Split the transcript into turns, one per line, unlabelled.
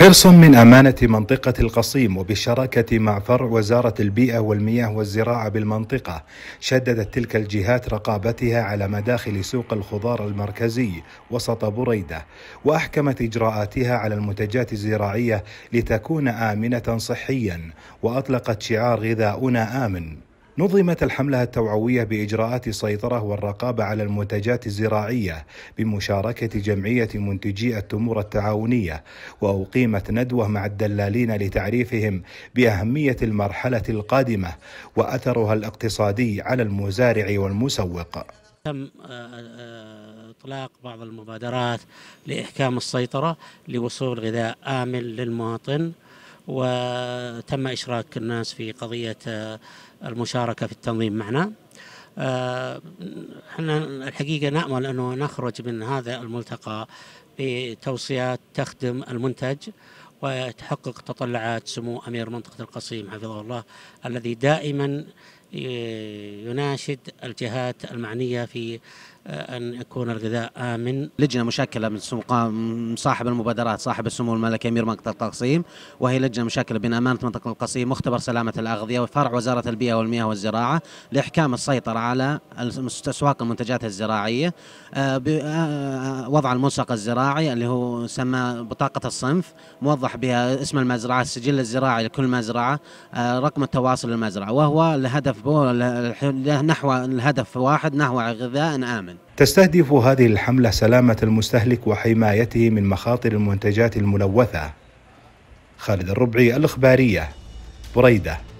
حرص من أمانة منطقة القصيم وبالشراكة مع فرع وزارة البيئة والمياه والزراعة بالمنطقة شددت تلك الجهات رقابتها على مداخل سوق الخضار المركزي وسط بريدة وأحكمت إجراءاتها على المنتجات الزراعية لتكون آمنة صحيا وأطلقت شعار غذاؤنا آمن نظمت الحملة التوعوية بإجراءات السيطرة والرقابة على المنتجات الزراعية بمشاركة جمعية منتجي التمور التعاونية وأقيمت ندوة مع الدلالين لتعريفهم بأهمية المرحلة القادمة وأثرها الاقتصادي على المزارع والمسوق
تم آه، آه، اطلاق بعض المبادرات لاحكام السيطره لوصول غذاء امن للمواطن وتم إشراك الناس في قضية آه، المشاركة في التنظيم معنا آه، احنا الحقيقة نأمل أنه نخرج من هذا الملتقى بتوصيات تخدم المنتج وتحقق تطلعات سمو أمير منطقة القصيم حفظه الله الذي دائما آه، يناشد الجهات المعنية في
أن يكون الغذاء آمن لجنة مشكلة من صاحب المبادرات صاحب السمو الملكي أمير منطقة القصيم وهي لجنة مشكلة بين أمانة منطقة القصيم مختبر سلامة الأغذية وفرع وزارة البيئة والمياه والزراعة لإحكام السيطرة على أسواق المنتجات الزراعية آه، بوضع آه، آه، الملصق الزراعي اللي هو سمى بطاقة الصنف موضح بها اسم المزرعة السجل الزراعي لكل مزرعة رقم التواصل للمزرعة وهو الهدف نحو الهدف واحد نحو غذاء آمن
تستهدف هذه الحملة سلامة المستهلك وحمايته من مخاطر المنتجات الملوثة خالد الربعي الإخبارية بريده